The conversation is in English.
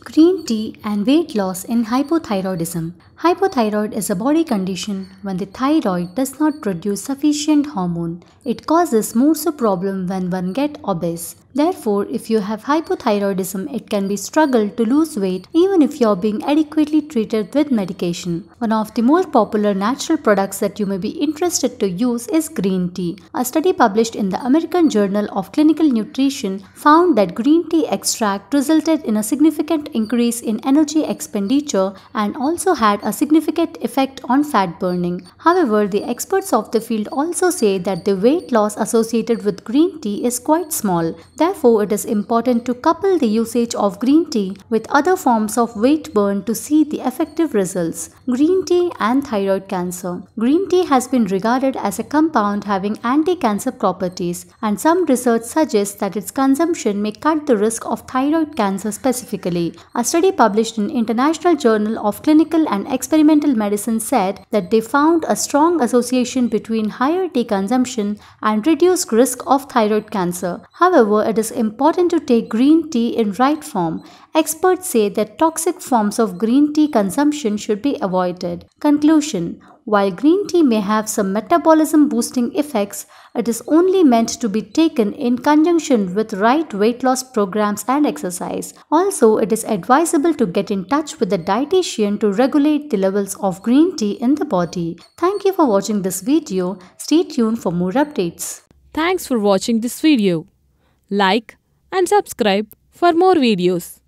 Green tea and weight loss in hypothyroidism. Hypothyroid is a body condition when the thyroid does not produce sufficient hormone. It causes more so problem when one get obese. Therefore, if you have hypothyroidism, it can be struggled to lose weight even if you're being adequately treated with medication. One of the more popular natural products that you may be interested to use is green tea. A study published in the American Journal of Clinical Nutrition found that green tea extract resulted in a significant increase in energy expenditure and also had a significant effect on fat burning. However, the experts of the field also say that the weight loss associated with green tea is quite small. That Therefore, it is important to couple the usage of green tea with other forms of weight burn to see the effective results. Green tea and thyroid cancer. Green tea has been regarded as a compound having anti-cancer properties and some research suggests that its consumption may cut the risk of thyroid cancer specifically. A study published in International Journal of Clinical and Experimental Medicine said that they found a strong association between higher tea consumption and reduced risk of thyroid cancer. However, it it is important to take green tea in right form. Experts say that toxic forms of green tea consumption should be avoided. Conclusion While green tea may have some metabolism boosting effects, it is only meant to be taken in conjunction with right weight loss programs and exercise. Also, it is advisable to get in touch with a dietitian to regulate the levels of green tea in the body. Thank you for watching this video. Stay tuned for more updates. Thanks for watching this video like and subscribe for more videos.